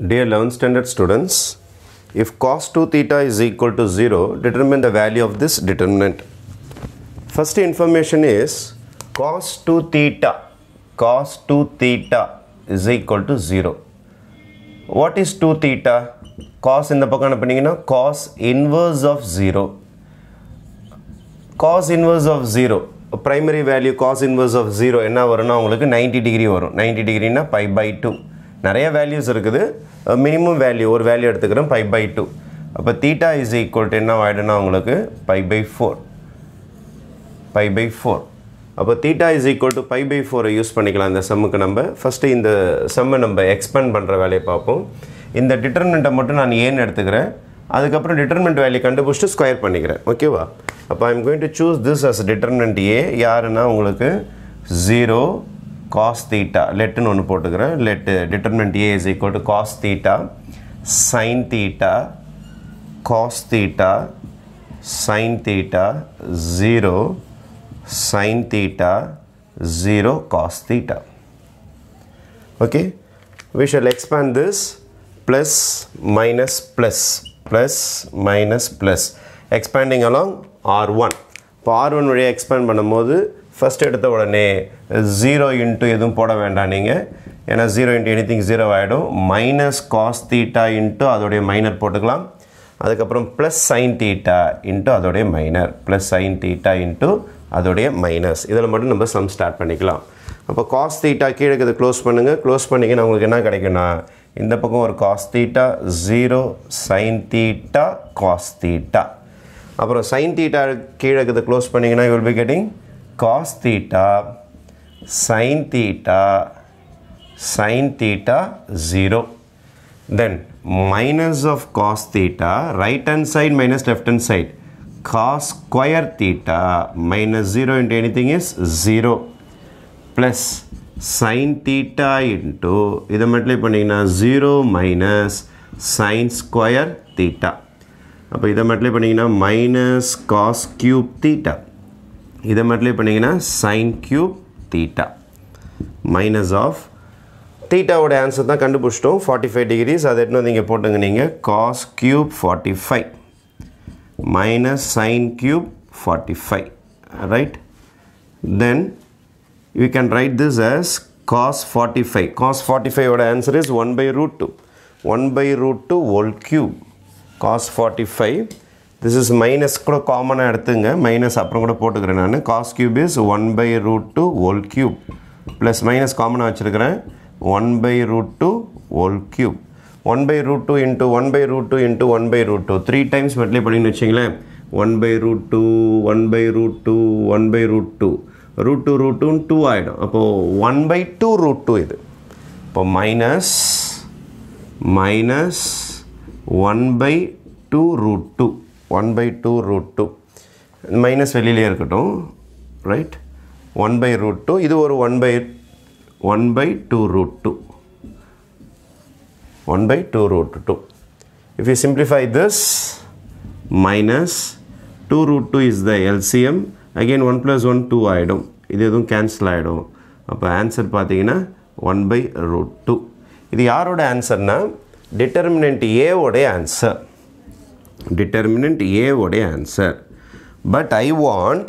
Dear 11th standard students, if cos 2 theta is equal to 0, determine the value of this determinant. First information is cos 2 theta, cos 2 theta is equal to 0. What is 2 theta? Cos in the பக்கம் பண்ணீங்கன்னா cos inverse of 0. cos inverse of 0. primary value cos inverse of 0 என்ன வரும்னா உங்களுக்கு 90 degree வரும் 90 டிகிரினா pi by 2 நிறைய values இருக்குது minimum value ஒரு value எடுத்துக்கிறோம் பை பை டூ அப்போ தீட்டா இஸ் ஈக்குவல் டு என்ன ஆகிடும்னா உங்களுக்கு pi by four pi by four அப்போ theta is equal to pi by ஃபோரை யூஸ் பண்ணிக்கலாம் இந்த செம்முக்கு நம்ம ஃபஸ்ட்டு இந்த செம்மை நம்ம எக்ஸ்பேண்ட் பண்ணுற வேலையை பார்ப்போம் இந்த டிட்டர்மெண்ட்டை மட்டும் நான் ஏன்னு எடுத்துக்கிறேன் அதுக்கப்புறம் டிட்டர்மெண்ட் வேல்யூ கண்டுபிடிச்சிட்டு ஸ்கொயர் பண்ணிக்கிறேன் ஓகேவா அப்போ I am going to choose this as determinant A யாருன்னா உங்களுக்கு ஜீரோ காஸ் தீட்டா லெட்டுன்னு ஒன்று போட்டுக்கிறேன் let determinant A is equal to cos theta sine theta cos theta sine theta zero sine theta zero cos theta okay we shall expand this plus minus plus plus minus plus expanding along R1 இப்போ R1 வழியாக expand பண்ணும்போது first எடுத்த உடனே zero into எதுவும் போட வேண்டாம் நீங்கள் ஏன்னா zero into anything zero ஆகிடும் மைனஸ் காஸ் தீட்டா இன்ட்டு அதோடைய மைனர் போட்டுக்கலாம் அதுக்கப்புறம் ப்ளஸ் சைன் தீட்டா இன்ட்டு அதோடைய minor plus sine theta into அதோடைய மைனஸ் இதில் மட்டும் நம்ம சம் ஸ்டார்ட் பண்ணிக்கலாம் அப்போ காஸ் தீட்டா கீழே இதை க்ளோஸ் பண்ணுங்கள் க்ளோஸ் பண்ணிங்கன்னா உங்களுக்கு என்ன கிடைக்குன்னா இந்த பக்கம் ஒரு cos theta zero sine theta cos theta அப்புறம் சைன் தீட்டா கீழே இதை க்ளோஸ் பண்ணிங்கன்னா you will be getting cos theta sin theta sin theta 0 then minus of cos theta right hand side minus left hand side cos square theta minus 0 into anything is 0 plus sin theta into இதை மட்டிலை பண்ணிங்கன்னா 0 minus sin square theta appo இதை மட்டிலை பண்ணிங்கன்னா minus cos cube theta இதை மட்டும் பண்ணிங்கன்னா sine cube theta minus of தீட்டாவோட answer தான் கண்டுபிடிச்சிட்டோம் ஃபார்ட்டி ஃபைவ் டிகிரிஸ் அதை எட்டுனு நீங்கள் போட்டுங்க நீங்கள் cos cube forty five minus sine cube forty five right then you can write this as cos forty five cos forty ஃபைவோட answer is one by root two one by root two whole cube cos forty five this is minus கூட காமனாக எடுத்துங்க minus அப்புறம் கூட போட்டுக்கிறேன் நான் cos cube is one by root two whole cube plus minus காமனாக வச்சுருக்கிறேன் one by root two whole cube one by root two into one by root two into one by root two three times மட்டிலே படின்னு வச்சிங்களேன் one by root two one by root two one by root two root two root டூன்னு two ஆகிடும் அப்போது one by two root two இது இப்போ minus minus one by two root two one by two root two minus வெளியிலே இருக்கட்டும் right one by root two இது ஒரு one by one by two root two one by two root two if you simplify this minus 2 root 2 is the LCM again 1 plus 1 2 ஆகிடும் இது எதுவும் cancel ஆகிடும் அப்போ answer பார்த்தீங்கன்னா ஒன் பை ரூட் டூ இது யாரோட ஆன்சர்னால் டிட்டர்மினன்ட் ஏவோடைய ஆன்சர் டிட்டர்மினன்ட் ஏவோடைய answer but I want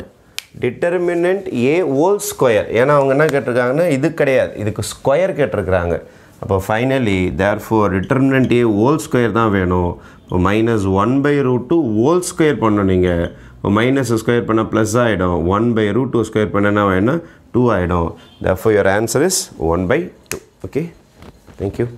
determinant A whole square ஏன்னா அவங்க என்ன கேட்டிருக்காங்கன்னா இது கிடையாது இதுக்கு ஸ்கொயர் கேட்டிருக்கிறாங்க அப்போ finally therefore determinant A whole square தான் வேணும் இப்போ minus one by root two whole square பண்ணணும் நீங்கள் இப்போ மைனஸ் ஸ்கொயர் பண்ணால் ப்ளஸ் ஆகிடும் one by root two square பண்ணனா வேணால் டூ ஆகிடும் therefore your answer is one by two okay thank you